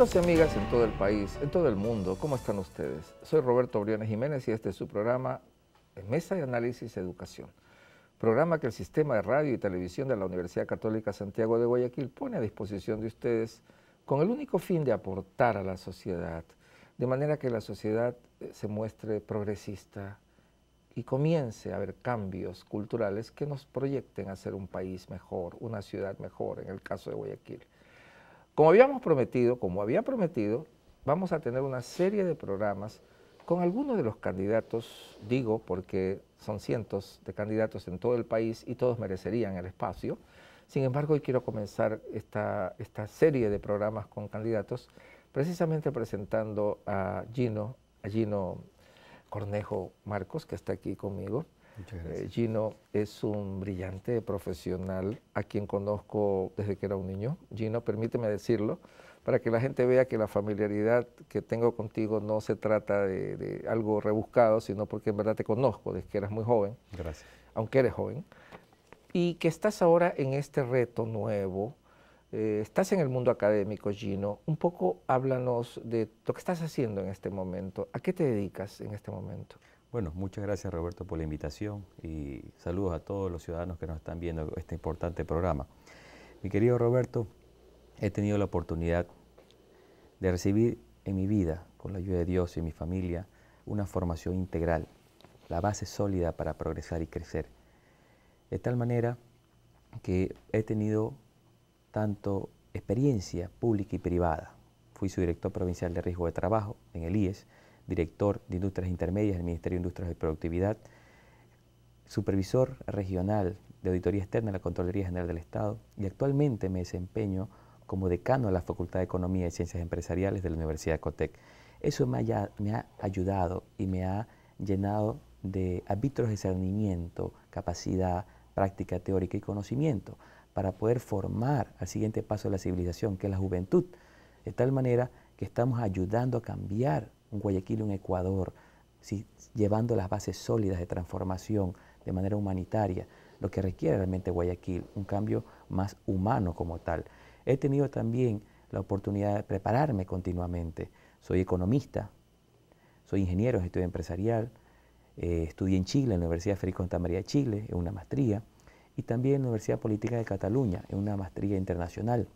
Amigos y amigas en todo el país, en todo el mundo, ¿cómo están ustedes? Soy Roberto Briones Jiménez y este es su programa Mesa de Análisis Educación, programa que el Sistema de Radio y Televisión de la Universidad Católica Santiago de Guayaquil pone a disposición de ustedes con el único fin de aportar a la sociedad, de manera que la sociedad eh, se muestre progresista y comience a haber cambios culturales que nos proyecten a ser un país mejor, una ciudad mejor, en el caso de Guayaquil. Como habíamos prometido, como había prometido, vamos a tener una serie de programas con algunos de los candidatos, digo porque son cientos de candidatos en todo el país y todos merecerían el espacio. Sin embargo, hoy quiero comenzar esta, esta serie de programas con candidatos precisamente presentando a Gino, a Gino Cornejo Marcos, que está aquí conmigo. Eh, Gino es un brillante profesional a quien conozco desde que era un niño. Gino, permíteme decirlo, para que la gente vea que la familiaridad que tengo contigo no se trata de, algo rebuscado, sino porque en verdad te conozco desde que eras muy joven. Gracias. Aunque eres joven. Y que estás ahora en este reto nuevo, eh, estás en el mundo académico, Gino. Un poco háblanos de lo que estás haciendo en este momento. ¿A qué te dedicas en este momento? Bueno, muchas gracias Roberto por la invitación y saludos a todos los ciudadanos que nos están viendo este importante programa. Mi querido Roberto, he tenido la oportunidad de recibir en mi vida, con la ayuda de Dios y mi familia, una formación integral, la base sólida para progresar y crecer. De tal manera que he tenido tanto experiencia pública y privada. Fui su director provincial de riesgo de trabajo en el IES, director de Industrias Intermedias del Ministerio de Industrias y Productividad, supervisor regional de Auditoría Externa de la Contraloría General del Estado y actualmente me desempeño como decano de la Facultad de Economía y Ciencias Empresariales de la Universidad de Cotec. Eso me, ha ayudado y me ha llenado de árbitros de discernimiento, capacidad, práctica teórica y conocimiento para poder formar al siguiente paso de la civilización, que es la juventud, de tal manera que estamos ayudando a cambiar Guayaquil, un Ecuador, llevando las bases sólidas de transformación de manera humanitaria, lo que requiere realmente Guayaquil, un cambio más humano como tal. He tenido también la oportunidad de prepararme continuamente. Soy economista, soy ingeniero, estudio empresarial, eh, estudié en Chile, en la Universidad Federico Santa María de Chile, en una maestría, y también en la Universidad Política de Cataluña, en una maestría internacional.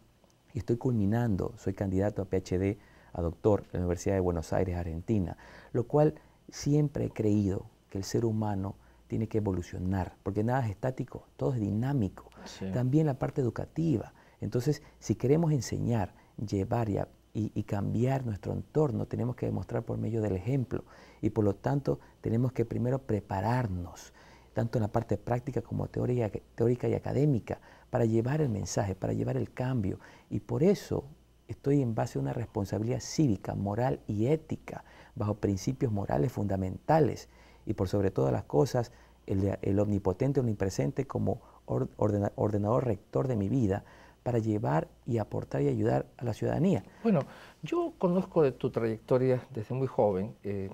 Y estoy culminando, soy candidato a PhD a doctor en la Universidad de Buenos Aires, Argentina, lo cual siempre he creído que el ser humano tiene que evolucionar, porque nada es estático, todo es dinámico. También la parte educativa. Entonces, si queremos enseñar, llevar y, cambiar nuestro entorno, tenemos que demostrar por medio del ejemplo. Y por lo tanto, tenemos que primero prepararnos, tanto en la parte práctica como teórica y académica, para llevar el mensaje, para llevar el cambio. Y por eso Estoy en base a una responsabilidad cívica, moral y ética, bajo principios morales fundamentales y por sobre todas las cosas, el, el omnipotente, omnipresente como ordenador rector de mi vida para llevar y aportar y ayudar a la ciudadanía. Bueno, yo conozco de tu trayectoria desde muy joven. Eh,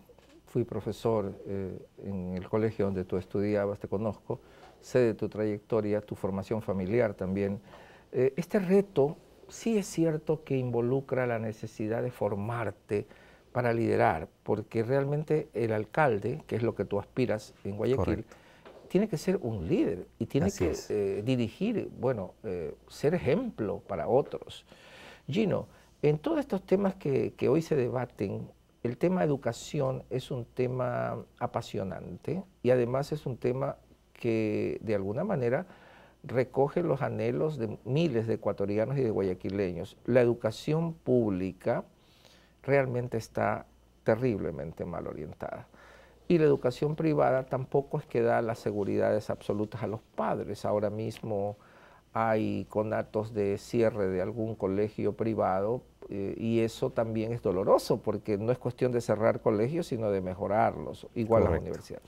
fui profesor eh, en el colegio donde tú estudiabas, te conozco. Sé de tu trayectoria, tu formación familiar también. Eh, este reto sí es cierto que involucra la necesidad de formarte para liderar, porque realmente el alcalde, que es lo que tú aspiras en Guayaquil, tiene que ser un líder y tiene que eh, dirigir, bueno, eh, ser ejemplo para otros. Gino, en todos estos temas que, que hoy se debaten, el tema educación es un tema apasionante y además es un tema que de alguna manera recoge los anhelos de miles de ecuatorianos y de guayaquileños. La educación pública realmente está terriblemente mal orientada. Y la educación privada tampoco es que da las seguridades absolutas a los padres. Ahora mismo hay conatos de cierre de algún colegio privado eh, y eso también es doloroso porque no es cuestión de cerrar colegios, sino de mejorarlos, igual a la universidad.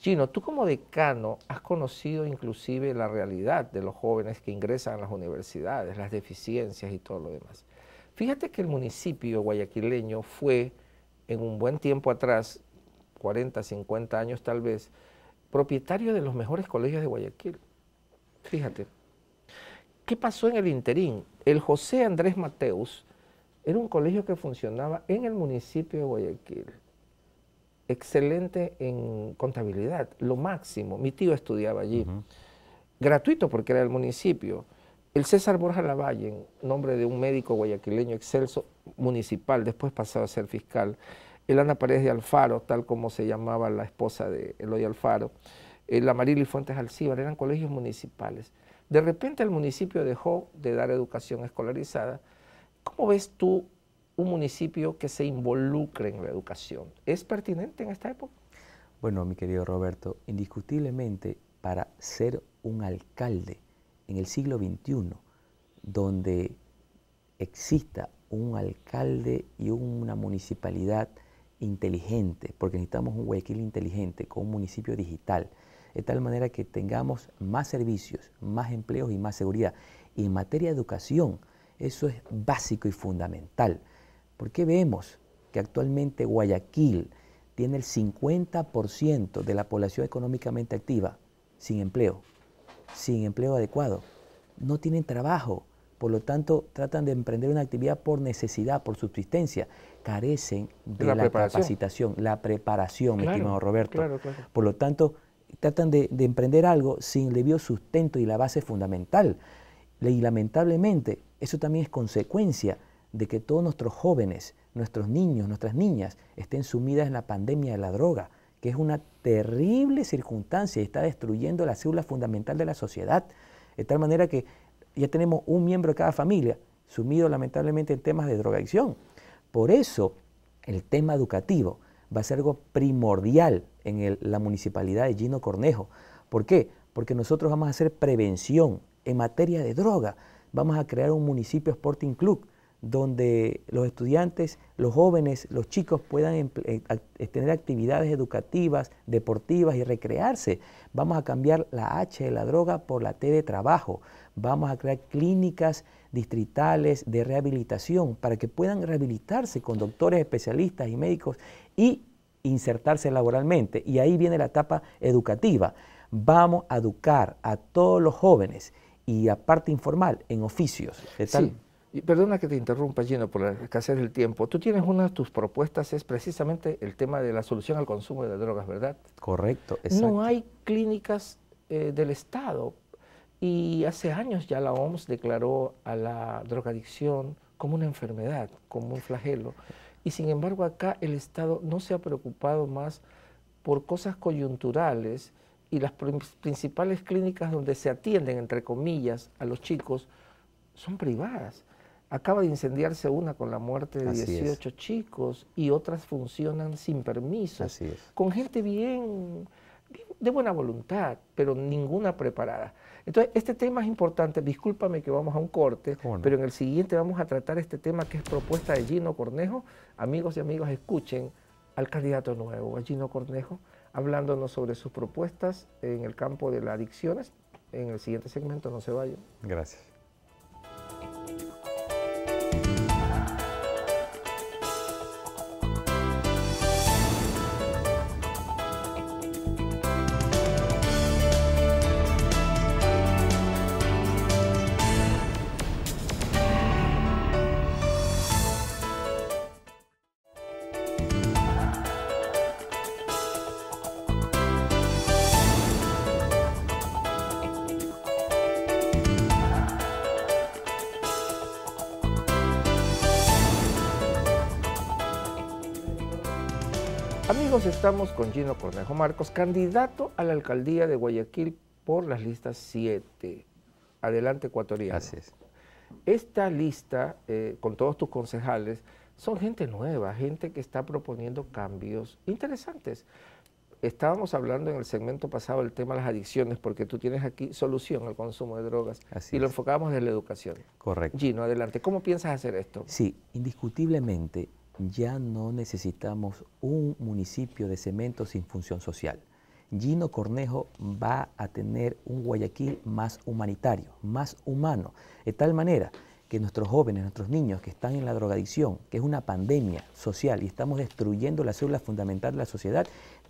Chino, tú como decano has conocido inclusive la realidad de los jóvenes que ingresan a las universidades, las deficiencias y todo lo demás. Fíjate que el municipio guayaquileño fue en un buen tiempo atrás, 40, 50 años tal vez, propietario de los mejores colegios de Guayaquil. Fíjate. ¿Qué pasó en el interín? El José Andrés Mateus era un colegio que funcionaba en el municipio de Guayaquil excelente en contabilidad, lo máximo. Mi tío estudiaba allí, gratuito porque era el municipio. El César Borja Lavalle, nombre de un médico guayaquileño excelso municipal, después pasó a ser fiscal. El Ana Paredes de Alfaro, tal como se llamaba la esposa de Eloy Alfaro. El eh, y Fuentes Alcíbar, eran colegios municipales. De repente el municipio dejó de dar educación escolarizada. ¿Cómo ves tú un municipio que se involucre en la educación. ¿Es pertinente en esta época? Bueno, mi querido Roberto, indiscutiblemente para ser un alcalde en el siglo XXI, donde exista un alcalde y una municipalidad inteligente, porque necesitamos un Guayaquil inteligente con un municipio digital, de tal manera que tengamos más servicios, más empleos y más seguridad. Y en materia de educación, eso es básico y fundamental. ¿Por qué vemos que actualmente Guayaquil tiene el 50% de la población económicamente activa sin empleo, sin empleo adecuado? No tienen trabajo, por lo tanto tratan de emprender una actividad por necesidad, por subsistencia, carecen de la, capacitación, la preparación, estimado Roberto. Por lo tanto, tratan de, emprender algo sin el debido sustento y la base fundamental. Y lamentablemente, eso también es consecuencia de que todos nuestros jóvenes, nuestros niños, nuestras niñas estén sumidas en la pandemia de la droga, que es una terrible circunstancia y está destruyendo la célula fundamental de la sociedad. De tal manera que ya tenemos un miembro de cada familia sumido lamentablemente en temas de drogadicción. Por eso el tema educativo va a ser algo primordial en la municipalidad de Gino Cornejo. ¿Por qué? Porque nosotros vamos a hacer prevención en materia de droga. Vamos a crear un municipio Sporting Club donde los estudiantes, los jóvenes, los chicos puedan eh, eh, tener actividades educativas, deportivas y recrearse. Vamos a cambiar la H de la droga por la T de trabajo. Vamos a crear clínicas distritales de rehabilitación para que puedan rehabilitarse con doctores especialistas y médicos y insertarse laboralmente. Y ahí viene la etapa educativa. Vamos a educar a todos los jóvenes y a parte informal en oficios perdona que te interrumpa, Gino, por la escasez del tiempo. Tú tienes una de tus propuestas, es precisamente el tema de la solución al consumo de drogas, ¿verdad? Correcto, exacto. No hay clínicas eh, del Estado. Y hace años ya la OMS declaró a la drogadicción como una enfermedad, como un flagelo. Y sin embargo acá el Estado no se ha preocupado más por cosas coyunturales y las principales clínicas donde se atienden, entre comillas, a los chicos son privadas. Acaba de incendiarse una con la muerte de 18 chicos y otras funcionan sin permiso, Así con gente bien, de buena voluntad, pero ninguna preparada. Entonces, este tema es importante. Discúlpame que vamos a un corte, pero en el siguiente vamos a tratar este tema que es propuesta de Gino Cornejo. Amigos y amigas, escuchen al candidato nuevo, a Gino Cornejo, hablándonos sobre sus propuestas en el campo de las adicciones. En el siguiente segmento, no se vayan. Gracias. Estamos con Gino Cornejo Marcos, candidato a la alcaldía de Guayaquil por las listas 7. Adelante, ecuatoriano. Esta lista, eh, con todos tus concejales, son gente nueva, gente que está proponiendo cambios interesantes. Estábamos hablando en el segmento pasado del tema de las adicciones, porque tú tienes aquí solución al consumo de drogas y lo enfocamos desde la educación. Correcto. Gino, adelante. ¿Cómo piensas hacer esto? Sí, indiscutiblemente ya no necesitamos un municipio de cemento sin función social. Gino Cornejo va a tener un Guayaquil más humanitario, más humano, de tal manera que nuestros jóvenes, nuestros niños que están en la drogadicción, que es una pandemia social y estamos destruyendo la célula fundamental de la sociedad,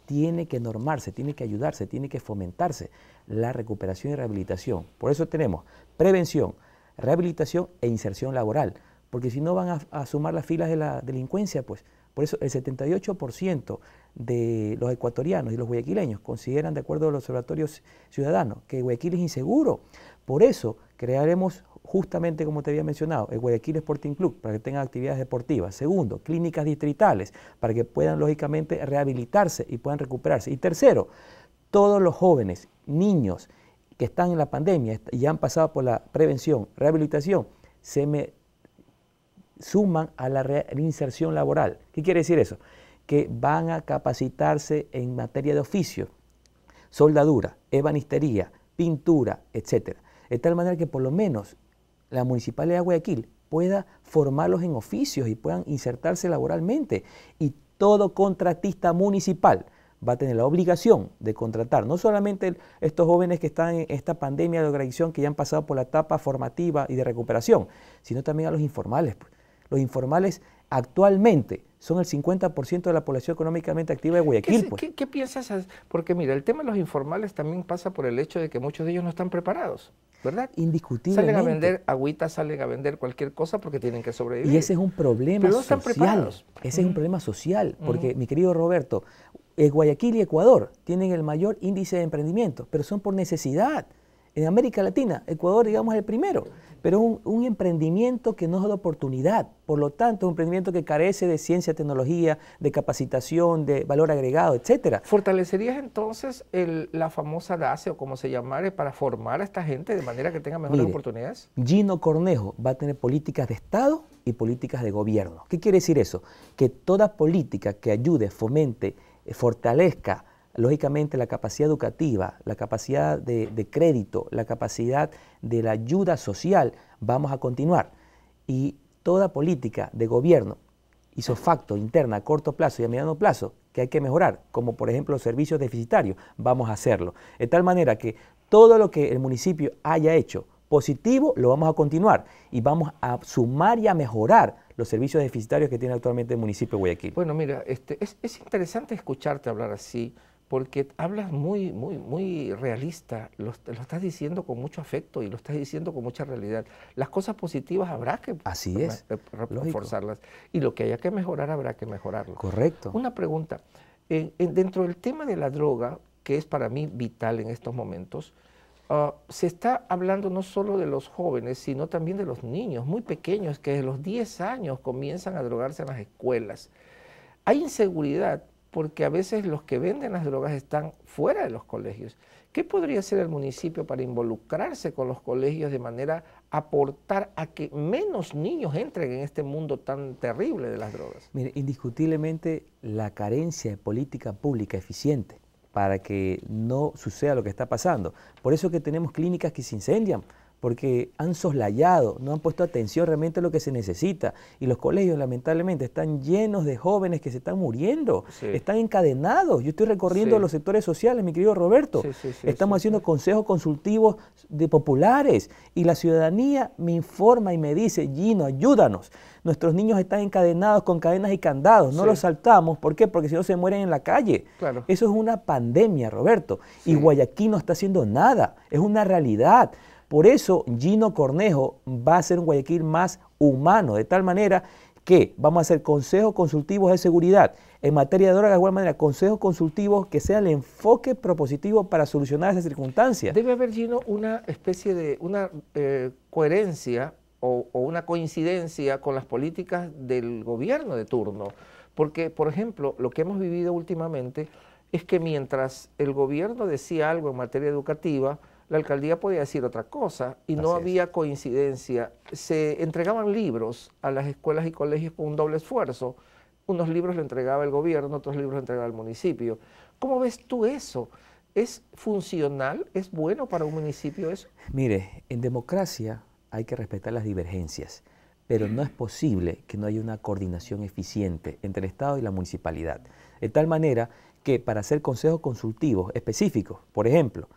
tiene que normarse, tiene que ayudarse, tiene que fomentarse la recuperación y rehabilitación. Por eso tenemos prevención, rehabilitación e inserción laboral porque si no van a, sumar las filas de la delincuencia, pues. Por eso el 78% de los ecuatorianos y los guayaquileños consideran, de acuerdo a los observatorios ciudadanos, que Guayaquil es inseguro. Por eso crearemos justamente como te había mencionado, el Guayaquil Sporting Club, para que tengan actividades deportivas. Segundo, clínicas distritales, para que puedan lógicamente rehabilitarse y puedan recuperarse. Y tercero, todos los jóvenes, niños que están en la pandemia y han pasado por la prevención, rehabilitación, se me suman a la reinserción laboral. ¿Qué quiere decir eso? Que van a capacitarse en materia de oficio, soldadura, ebanistería, pintura, etc. De tal manera que por lo menos la Municipalidad de Guayaquil pueda formarlos en oficios y puedan insertarse laboralmente. Y todo contratista municipal va a tener la obligación de contratar no solamente estos jóvenes que están en esta pandemia de organización que ya han pasado por la etapa formativa y de recuperación, sino también a los informales. Pues. Los informales actualmente son el 50% de la población económicamente activa de Guayaquil. Pues. ¿Qué, piensas? Porque mira, el tema de los informales también pasa por el hecho de que muchos de ellos no están preparados, ¿verdad? Indiscutible. Salen a vender agüita, salen a vender cualquier cosa porque tienen que sobrevivir. Y ese es un problema Pero no Están preparados. Ese es un problema social, porque mi querido Roberto, eh, Guayaquil y Ecuador tienen el mayor índice de emprendimiento, pero son por necesidad en América Latina. Ecuador, digamos, es el primero, pero es un, emprendimiento que no es de oportunidad. Por lo tanto, es un emprendimiento que carece de ciencia, tecnología, de capacitación, de valor agregado, etcétera. ¿Fortalecerías entonces la famosa DASE o como se llamare para formar a esta gente de manera que tenga mejores oportunidades? Gino Cornejo va a tener políticas de Estado y políticas de gobierno. ¿Qué quiere decir eso? Que toda política que ayude, fomente, eh, fortalezca, lógicamente la capacidad educativa, la capacidad de, crédito, la capacidad de la ayuda social, vamos a continuar. Y toda política de gobierno, hizo facto, interna, a corto plazo y a mediano plazo, que hay que mejorar, como por ejemplo los servicios deficitarios, vamos a hacerlo. De tal manera que todo lo que el municipio haya hecho positivo lo vamos a continuar y vamos a sumar y a mejorar los servicios deficitarios que tiene actualmente el municipio de Guayaquil. Bueno, mira, este, es interesante escucharte hablar así, porque hablas muy, muy, muy realista, lo, estás diciendo con mucho afecto y lo estás diciendo con mucha realidad. Las cosas positivas habrá que Así reforzarlas y lo que haya que mejorar habrá que mejorarlo. Correcto. Una pregunta, en, dentro del tema de la droga, que es para mí vital en estos momentos, ah, se está hablando no solo de los jóvenes, sino también de los niños muy pequeños que de los 10 años comienzan a drogarse en las escuelas. Hay inseguridad porque a veces los que venden las drogas están fuera de los colegios. ¿Qué podría hacer el municipio para involucrarse con los colegios de manera a aportar a que menos niños entren en este mundo tan terrible de las drogas? Mire, indiscutiblemente la carencia de política pública eficiente para que no suceda lo que está pasando. Por eso que tenemos clínicas que se incendian, porque han soslayado, no han puesto atención realmente a lo que se necesita. Y los colegios, lamentablemente, están llenos de jóvenes que se están muriendo, están encadenados. Yo estoy recorriendo los sectores sociales, mi querido Roberto. Estamos haciendo consejos consultivos de populares y la ciudadanía me informa y me dice, Gino, ayúdanos. Nuestros niños están encadenados con cadenas y candados, no los saltamos. ¿Por qué? Porque si no se mueren en la calle. Eso es una pandemia, Roberto. Y Guayaquil no está haciendo nada, es una realidad. Por eso Gino Cornejo va a ser un Guayaquil más humano, de tal manera que vamos a hacer consejos consultivos de seguridad. En materia de drogas, de igual manera, consejos consultivos que sea el enfoque propositivo para solucionar esa circunstancia. Debe haber, Gino, una especie de una eh, coherencia o una coincidencia con las políticas del gobierno de turno. Porque, por ejemplo, lo que hemos vivido últimamente es que mientras el gobierno decía algo en materia educativa, la alcaldía podía decir otra cosa y no había coincidencia. Se entregaban libros a las escuelas y colegios con un doble esfuerzo. Unos libros lo entregaba el gobierno, otros libros lo entregaba el municipio. ¿Cómo ves tú eso? ¿Es funcional? ¿Es bueno para un municipio eso? Mire, en democracia hay que respetar las divergencias, pero no es posible que no haya una coordinación eficiente entre el Estado y la municipalidad. De tal manera que para hacer consejos consultivos específicos, por ejemplo,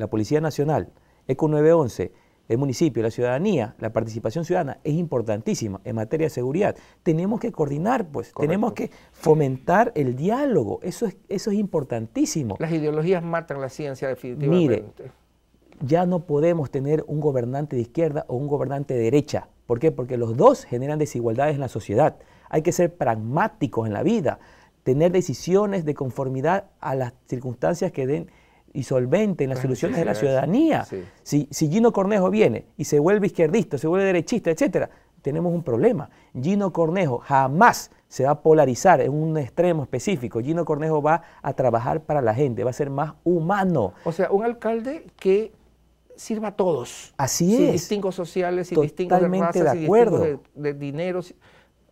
la Policía Nacional, ECO 911, el municipio, la ciudadanía, la participación ciudadana es importantísima en materia de seguridad. Tenemos que coordinar, pues, tenemos que fomentar el diálogo, eso es, eso es importantísimo. Las ideologías matan la ciencia definitivamente. Mire, ya no podemos tener un gobernante de izquierda o un gobernante de derecha. ¿Por qué? Porque los dos generan desigualdades en la sociedad. Hay que ser pragmáticos en la vida, tener decisiones de conformidad a las circunstancias que den y solvente en las ah, soluciones de la ciudadanía. Si, Gino Cornejo viene y se vuelve izquierdista, se vuelve derechista, etcétera, tenemos un problema. Gino Cornejo jamás se va a polarizar en un extremo específico. Gino Cornejo va a trabajar para la gente, va a ser más humano. O sea, un alcalde que sirva a todos. Así sin es. distingos sociales, sin distingos de de acuerdo. de, dinero,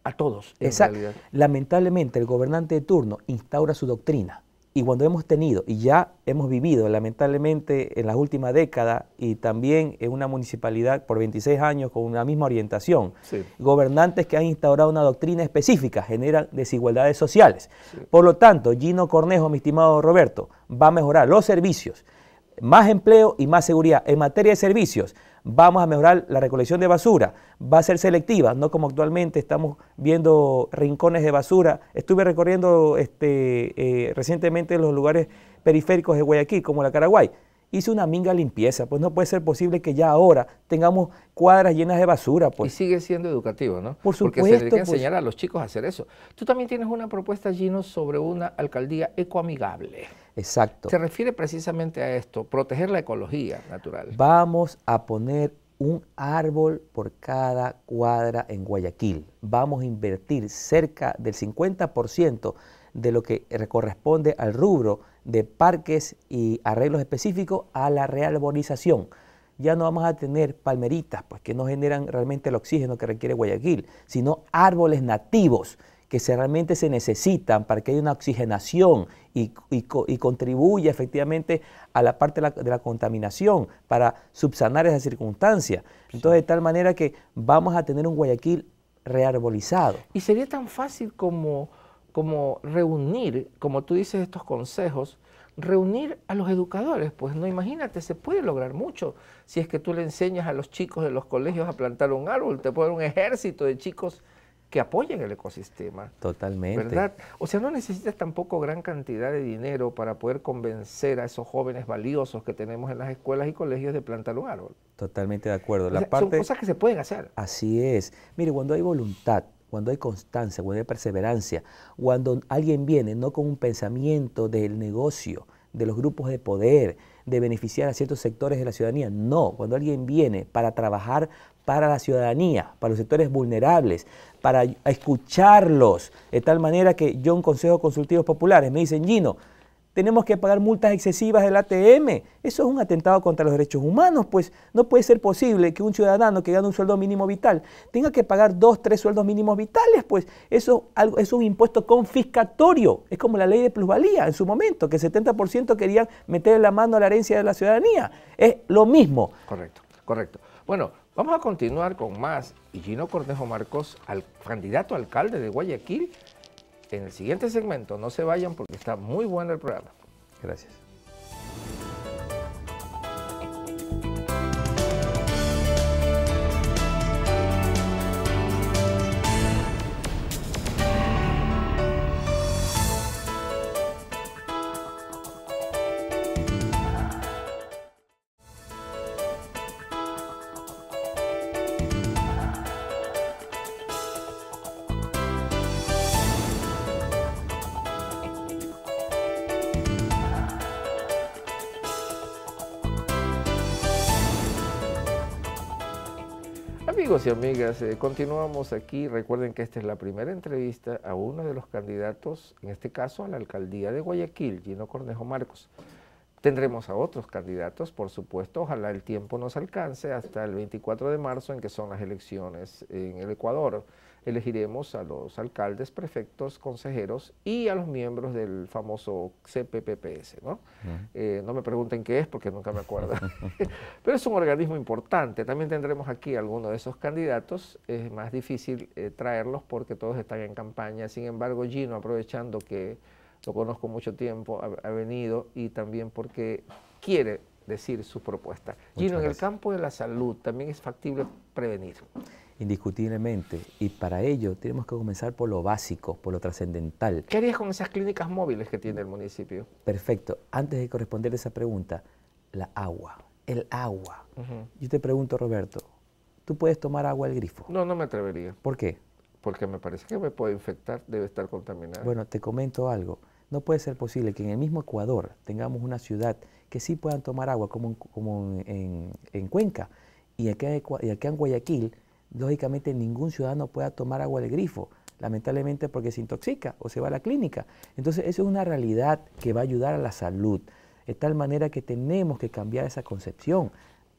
a todos. Exacto. Lamentablemente, el gobernante de turno instaura su doctrina y cuando hemos tenido, y ya hemos vivido lamentablemente en las últimas décadas, y también en una municipalidad por 26 años con una misma orientación, gobernantes que han instaurado una doctrina específica generan desigualdades sociales. Por lo tanto, Gino Cornejo, mi estimado Roberto, va a mejorar los servicios, más empleo y más seguridad. En materia de servicios, vamos a mejorar la recolección de basura, va a ser selectiva, no como actualmente estamos viendo rincones de basura. Estuve recorriendo este, eh, recientemente los lugares periféricos de Guayaquil, como la Caraguay. Hice una minga limpieza. Pues no puede ser posible que ya ahora tengamos cuadras llenas de basura. Y pues. sigue siendo educativo, ¿no? Por supuesto. Porque se tiene que pues. enseñar a los chicos a hacer eso. Tú también tienes una propuesta, Gino, sobre una alcaldía ecoamigable. Exacto. Se refiere precisamente a esto, proteger la ecología natural. Vamos a poner un árbol por cada cuadra en Guayaquil. Vamos a invertir cerca del 50% de lo que corresponde al rubro de parques y arreglos específicos a la rearbolización. Ya no vamos a tener palmeritas, pues que no generan realmente el oxígeno que requiere Guayaquil, sino árboles nativos que realmente se necesitan para que haya una oxigenación y, y, contribuya efectivamente a la parte de la, contaminación para subsanar esa circunstancia. Entonces, de tal manera que vamos a tener un Guayaquil rearbolizado. Y sería tan fácil como como reunir, como tú dices, estos consejos, reunir a los educadores. Pues no imagínate, se puede lograr mucho. Si es que tú le enseñas a los chicos de los colegios a plantar un árbol, te puede dar un ejército de chicos que apoyen el ecosistema. Totalmente. ¿Verdad? O sea, no necesitas tampoco gran cantidad de dinero para poder convencer a esos jóvenes valiosos que tenemos en las escuelas y colegios de plantar un árbol. Totalmente de acuerdo. son cosas que se pueden hacer. Así es. Mire, cuando hay voluntad, cuando hay constancia, cuando hay perseverancia, cuando alguien viene no con un pensamiento del negocio, de los grupos de poder, de beneficiar a ciertos sectores de la ciudadanía. No, cuando alguien viene para trabajar para la ciudadanía, para los sectores vulnerables, para escucharlos, de tal manera que yo en Consejo Consultivos Populares me dicen, Gino, tenemos que pagar multas excesivas del ATM. Eso es un atentado contra los derechos humanos, pues no puede ser posible que un ciudadano que gana un sueldo mínimo vital tenga que pagar dos, tres sueldos mínimos vitales, pues eso es un impuesto confiscatorio. Es como la ley de plusvalía en su momento, que el 70% querían meter la mano a la herencia de la ciudadanía. Es lo mismo. Correcto, correcto. Bueno, vamos a continuar con más. Y Gino Cornejo Marcos, al candidato alcalde de Guayaquil, en el siguiente segmento. No se vayan porque está muy bueno el programa. Gracias. Amigos y amigas, eh, continuamos aquí. Recuerden que esta es la primera entrevista a uno de los candidatos, en este caso a la alcaldía de Guayaquil, Gino Cornejo Marcos. Tendremos a otros candidatos, por supuesto. Ojalá el tiempo nos alcance hasta el 24 de marzo, en que son las elecciones en el Ecuador elegiremos a los alcaldes, prefectos, consejeros y a los miembros del famoso CPPPS. Eh, no, me pregunten qué es porque nunca me acuerdo. Pero es un organismo importante. También tendremos aquí algunos de esos candidatos. Es más difícil eh, traerlos porque todos están en campaña. Sin embargo, Gino, aprovechando que lo conozco mucho tiempo, ha, venido y también porque quiere decir su propuesta. Gino, en el campo de la salud también es factible prevenir indiscutiblemente. Y para ello tenemos que comenzar por lo básico, por lo trascendental. ¿Qué harías con esas clínicas móviles que tiene el municipio? Perfecto. Antes de corresponder esa pregunta, la agua. El agua. Yo te pregunto, Roberto, ¿tú puedes tomar agua del grifo? No, no me atrevería. ¿Por qué? Porque me parece que me puede infectar, debe estar contaminada. Bueno, te comento algo. No puede ser posible que en el mismo Ecuador tengamos una ciudad que sí puedan tomar agua, como, como en, Cuenca, y aquí y en Guayaquil lógicamente ningún ciudadano pueda tomar agua del grifo, lamentablemente porque se intoxica o se va a la clínica. Entonces, eso es una realidad que va a ayudar a la salud, de tal manera que tenemos que cambiar esa concepción.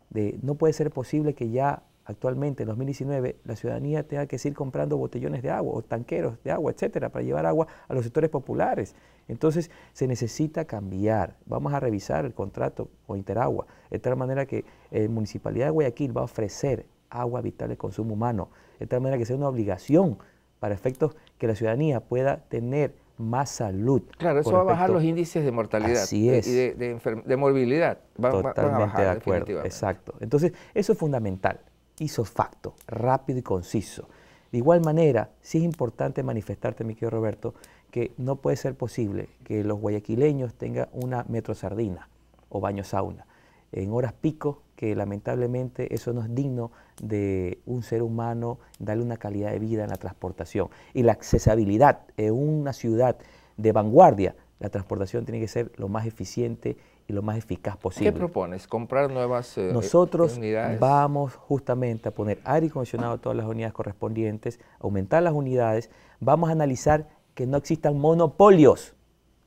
De, no puede ser posible que ya actualmente, en 2019, la ciudadanía tenga que seguir comprando botellones de agua o tanqueros de agua, etcétera, para llevar agua a los sectores populares. Entonces, se necesita cambiar. Vamos a revisar el contrato o Interagua, de tal manera que la eh, Municipalidad de Guayaquil va a ofrecer agua vital de consumo humano. De tal manera que sea una obligación para efectos que la ciudadanía pueda tener más salud. Claro, eso va a bajar los índices de mortalidad y de, morbilidad. a bajar, de acuerdo, exacto. Entonces, eso es fundamental, hizo facto, rápido y conciso. De igual manera, sí es importante manifestarte, mi querido Roberto, que no puede ser posible que los guayaquileños tengan una metro sardina o baño sauna. En horas pico que lamentablemente eso no es digno de un ser humano darle una calidad de vida en la transportación. Y la accesibilidad en una ciudad de vanguardia, la transportación tiene que ser lo más eficiente y lo más eficaz posible. ¿Qué propones? ¿Comprar nuevas eh, eh, unidades Nosotros vamos justamente a poner aire acondicionado a todas las unidades correspondientes, aumentar las unidades, vamos a analizar que no existan monopolios,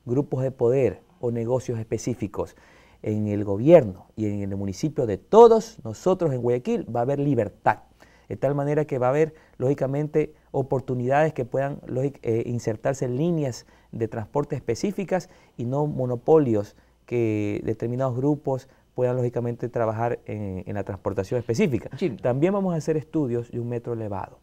grupos de poder o negocios específicos en el gobierno y en el municipio de todos nosotros en Guayaquil va a haber libertad, de tal manera que va a haber, lógicamente, oportunidades que puedan eh, insertarse en líneas de transporte específicas y no monopolios que determinados grupos puedan lógicamente trabajar en, la transportación específica. También vamos a hacer estudios de un metro elevado,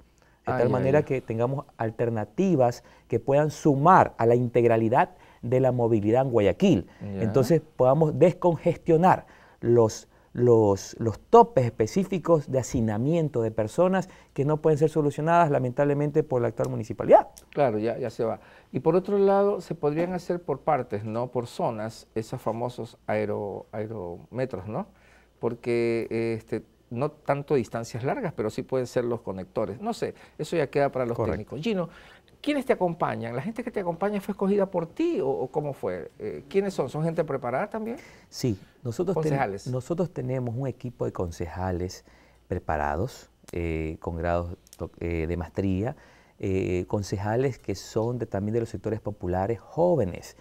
de tal manera que tengamos alternativas que puedan sumar a la integralidad de la movilidad en Guayaquil. Entonces podamos descongestionar los, los, los, topes específicos de hacinamiento de personas que no pueden ser solucionadas lamentablemente por la actual municipalidad. Claro, ya, ya se va. Y por otro lado, se podrían hacer por partes, ¿no? Por zonas, esos famosos aero, aerometros, ¿no? Porque este, no tanto distancias largas, pero sí pueden ser los conectores. No sé, eso ya queda para los técnicos. Gino, ¿Quiénes te acompañan? ¿La gente que te acompaña fue escogida por ti o, cómo fue? Eh, ¿Quiénes son? ¿Son gente preparada también? Sí, nosotros, concejales. nosotros tenemos un equipo de concejales preparados, eh, con grados eh, de maestría, concejales que son también de los sectores populares, jóvenes,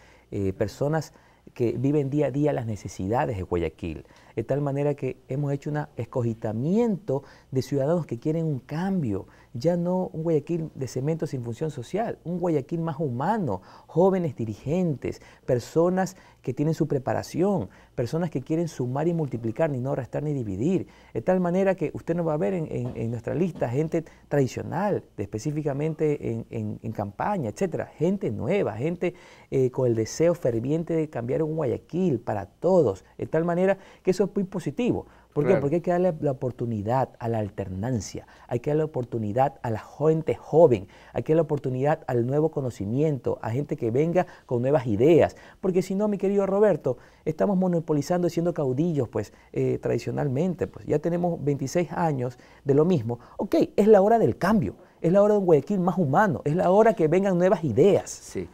personas que viven día a día las necesidades de Guayaquil. De tal manera que hemos hecho un escogitamiento de ciudadanos que quieren un cambio, ya no un Guayaquil de cemento sin función social, un Guayaquil más humano, jóvenes dirigentes, personas que tienen su preparación, personas que quieren sumar y multiplicar, ni no restar ni dividir, de tal manera que usted no va a ver en, nuestra lista gente tradicional, específicamente en, campaña, etcétera, gente nueva, gente eh, con el deseo ferviente de cambiar un Guayaquil para todos, de tal manera que eso es muy positivo. ¿Por qué? Porque hay que darle la oportunidad a la alternancia, hay que darle la oportunidad a la gente joven, hay que darle la oportunidad al nuevo conocimiento, a gente que venga con nuevas ideas. Porque si no, mi querido Roberto, estamos monopolizando y siendo caudillos, pues, eh, tradicionalmente. Pues ya tenemos 26 años de lo mismo. Ok, es la hora del cambio, es la hora de un Guayaquil más humano, es la hora que vengan nuevas ideas. Sí.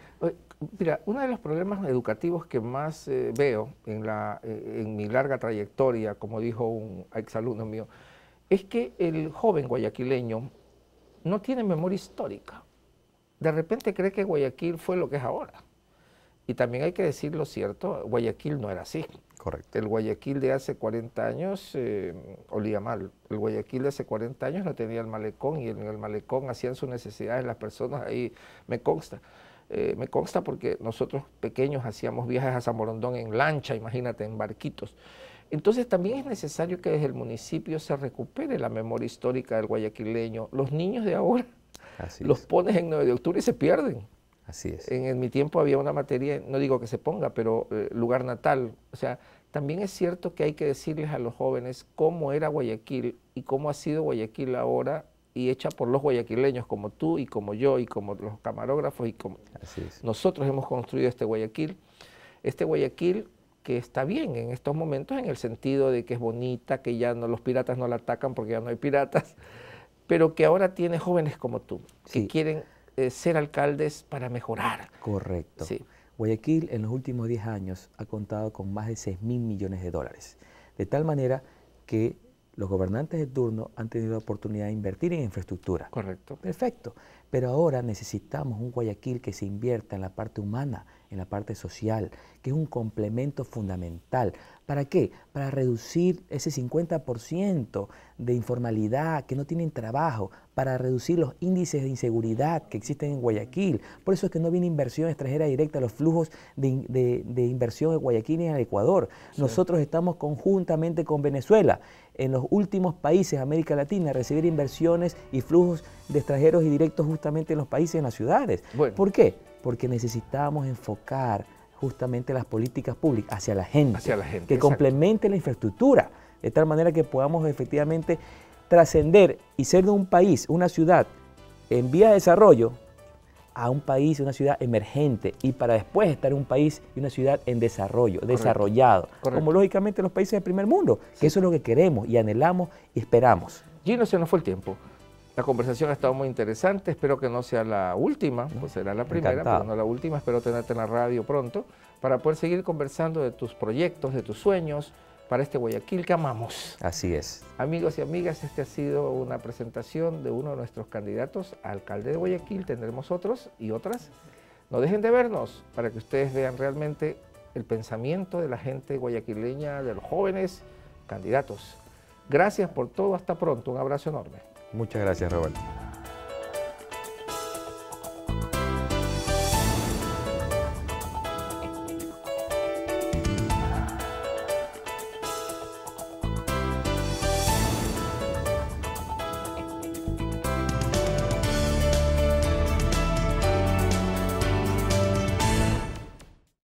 Mira, uno de los problemas educativos que más eh, veo eh, en, mi larga trayectoria, como dijo un exalumno mío, es que el joven guayaquileño no tiene memoria histórica. De repente cree que Guayaquil fue lo que es ahora. Y también hay que decir lo cierto, Guayaquil no era así. Correcto. El Guayaquil de hace 40 años eh, olía mal. El Guayaquil de hace 40 años no tenía el malecón y en el malecón hacían sus necesidades las personas ahí, me consta. Eh, me consta porque nosotros pequeños hacíamos viajes a Zamorondón en lancha, imagínate, en barquitos. Entonces también es necesario que desde el municipio se recupere la memoria histórica del guayaquileño. Los niños de ahora los pones en 9 de octubre y se pierden. Así es. En, mi tiempo había una materia, no digo que se ponga, pero eh, lugar natal. O sea, también es cierto que hay que decirles a los jóvenes cómo era Guayaquil y cómo ha sido Guayaquil ahora y hecha por los guayaquileños como tú y como yo y como los camarógrafos y como Así nosotros hemos construido este Guayaquil. Este Guayaquil que está bien en estos momentos en el sentido de que es bonita, que ya no los piratas no la atacan porque ya no hay piratas, pero que ahora tiene jóvenes como tú que quieren eh, ser alcaldes para mejorar. Correcto. Guayaquil en los últimos 10 años ha contado con más de 6 mil millones de dólares, de tal manera que los gobernantes de turno han tenido la oportunidad de invertir en infraestructura. Correcto. Perfecto. Pero ahora necesitamos un Guayaquil que se invierta en la parte humana, en la parte social, que es un complemento fundamental. ¿Para qué? Para reducir ese 50% de informalidad que no tienen trabajo, para reducir los índices de inseguridad que existen en Guayaquil. Por eso es que no viene inversión extranjera directa, a los flujos de, de inversión en Guayaquil y en Ecuador. Nosotros estamos conjuntamente con Venezuela, en los últimos países de América Latina, a recibir inversiones y flujos de extranjeros y directos justamente en los países, en las ciudades. ¿Por qué? porque necesitábamos enfocar justamente las políticas públicas hacia la gente, que complemente la infraestructura, de tal manera que podamos efectivamente trascender y ser de un país, una ciudad en vía de desarrollo, a un país, una ciudad emergente y para después estar un país y una ciudad en desarrollo, desarrollado, como lógicamente los países del primer mundo, que eso es lo que queremos y anhelamos y esperamos. Gino, se nos fue el tiempo. La conversación ha estado muy interesante, espero que no sea la última, pues será la primera, pero no la última, espero tenerte en la radio pronto para poder seguir conversando de tus proyectos, de tus sueños para este Guayaquil que amamos. Así es. Amigos y amigas, esta ha sido una presentación de uno de nuestros candidatos a alcalde de Guayaquil, tendremos otros y otras. No dejen de vernos para que ustedes vean realmente el pensamiento de la gente guayaquileña, de los jóvenes candidatos. Gracias por todo, hasta pronto, un abrazo enorme. Muchas gracias, Roberto.